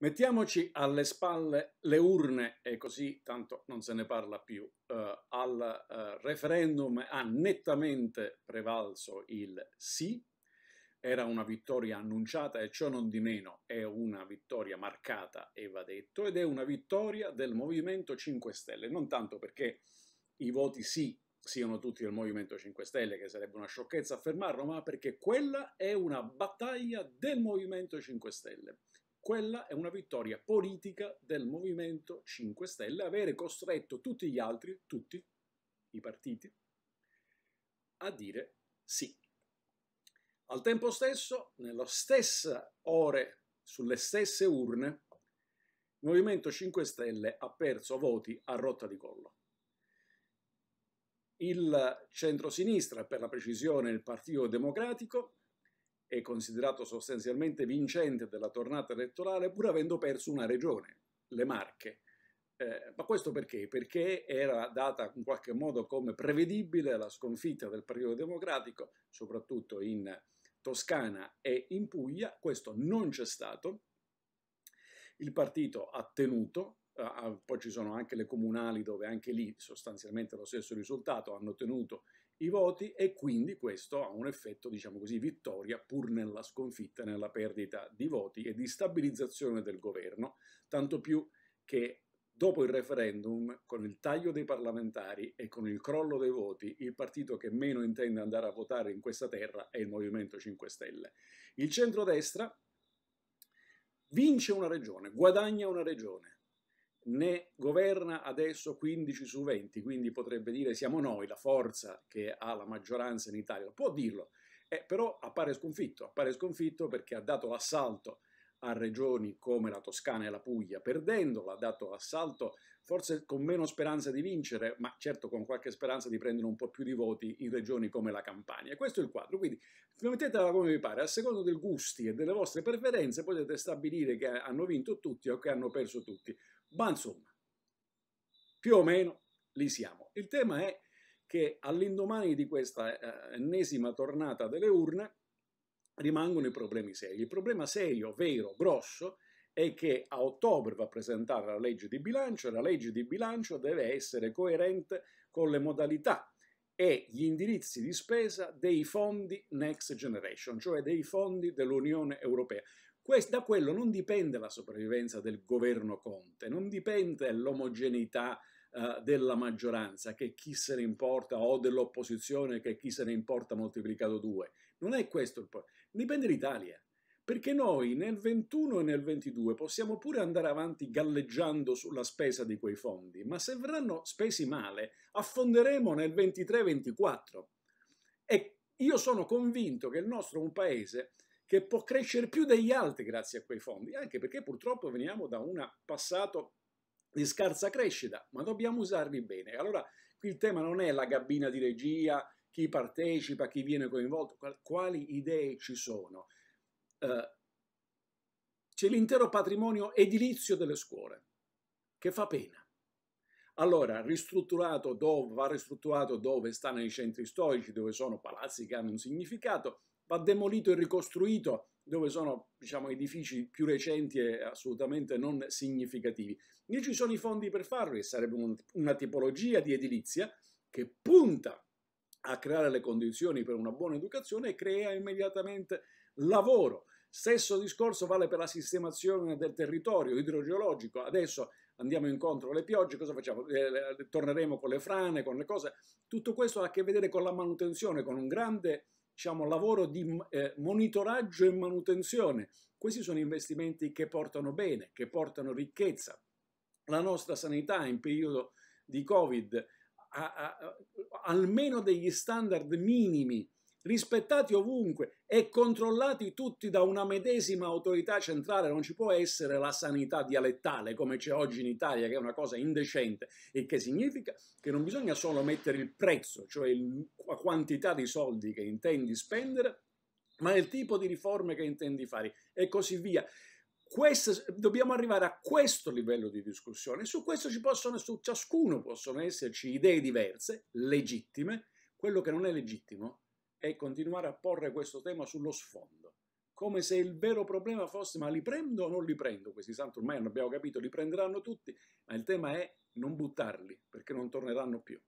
Mettiamoci alle spalle le urne, e così tanto non se ne parla più, eh, al eh, referendum ha nettamente prevalso il sì, era una vittoria annunciata e ciò non di meno è una vittoria marcata e va detto, ed è una vittoria del Movimento 5 Stelle, non tanto perché i voti sì siano tutti del Movimento 5 Stelle, che sarebbe una sciocchezza affermarlo, ma perché quella è una battaglia del Movimento 5 Stelle quella è una vittoria politica del Movimento 5 Stelle, avere costretto tutti gli altri, tutti i partiti, a dire sì. Al tempo stesso, nella stessa ore, sulle stesse urne, il Movimento 5 Stelle ha perso voti a rotta di collo. Il centrosinistra, per la precisione il Partito Democratico, è considerato sostanzialmente vincente della tornata elettorale pur avendo perso una regione, le Marche. Eh, ma questo perché? Perché era data in qualche modo come prevedibile la sconfitta del Partito Democratico, soprattutto in Toscana e in Puglia, questo non c'è stato, il partito ha tenuto, eh, ah, poi ci sono anche le comunali dove anche lì sostanzialmente lo stesso risultato, hanno tenuto i voti e quindi questo ha un effetto, diciamo così, vittoria pur nella sconfitta, nella perdita di voti e di stabilizzazione del governo, tanto più che dopo il referendum, con il taglio dei parlamentari e con il crollo dei voti, il partito che meno intende andare a votare in questa terra è il Movimento 5 Stelle. Il centrodestra vince una regione, guadagna una regione, ne governa adesso 15 su 20, quindi potrebbe dire siamo noi la forza che ha la maggioranza in Italia, può dirlo, eh, però appare sconfitto, appare sconfitto perché ha dato l'assalto a regioni come la Toscana e la Puglia, perdendola, dato assalto, forse con meno speranza di vincere, ma certo con qualche speranza di prendere un po' più di voti in regioni come la Campania. Questo è il quadro, quindi mettetela come vi pare, a seconda dei gusti e delle vostre preferenze potete stabilire che hanno vinto tutti o che hanno perso tutti, ma insomma, più o meno lì siamo. Il tema è che all'indomani di questa eh, ennesima tornata delle urne, rimangono i problemi seri. Il problema serio, vero, grosso, è che a ottobre va presentata la legge di bilancio e la legge di bilancio deve essere coerente con le modalità e gli indirizzi di spesa dei fondi Next Generation, cioè dei fondi dell'Unione Europea. Da quello non dipende la sopravvivenza del governo Conte, non dipende l'omogeneità eh, della maggioranza, che chi se ne importa, o dell'opposizione, che chi se ne importa moltiplicato due. Non è questo il problema. Dipende l'Italia. Perché noi nel 21 e nel 22 possiamo pure andare avanti galleggiando sulla spesa di quei fondi, ma se verranno spesi male affonderemo nel 23-24. E io sono convinto che il nostro è un paese che può crescere più degli altri grazie a quei fondi, anche perché purtroppo veniamo da un passato di scarsa crescita, ma dobbiamo usarli bene. Allora qui il tema non è la gabbina di regia, chi partecipa, chi viene coinvolto, quali idee ci sono. Eh, c'è l'intero patrimonio edilizio delle scuole, che fa pena. Allora, ristrutturato dove, va ristrutturato dove sta nei centri storici, dove sono palazzi che hanno un significato, va demolito e ricostruito dove sono diciamo, edifici più recenti e assolutamente non significativi. Lì ci sono i fondi per farlo e sarebbe un, una tipologia di edilizia che punta a creare le condizioni per una buona educazione e crea immediatamente lavoro. Stesso discorso vale per la sistemazione del territorio idrogeologico. Adesso andiamo incontro alle piogge, cosa facciamo? Eh, torneremo con le frane, con le cose. Tutto questo ha a che vedere con la manutenzione, con un grande diciamo, lavoro di eh, monitoraggio e manutenzione. Questi sono investimenti che portano bene, che portano ricchezza. La nostra sanità in periodo di Covid a, a, almeno degli standard minimi rispettati ovunque e controllati tutti da una medesima autorità centrale, non ci può essere la sanità dialettale come c'è oggi in Italia, che è una cosa indecente, il che significa che non bisogna solo mettere il prezzo, cioè la quantità di soldi che intendi spendere, ma il tipo di riforme che intendi fare e così via questo, dobbiamo arrivare a questo livello di discussione. Su questo ci possono, su ciascuno possono esserci idee diverse, legittime. Quello che non è legittimo è continuare a porre questo tema sullo sfondo, come se il vero problema fosse ma li prendo o non li prendo? Questi santi ormai non abbiamo capito, li prenderanno tutti, ma il tema è non buttarli, perché non torneranno più.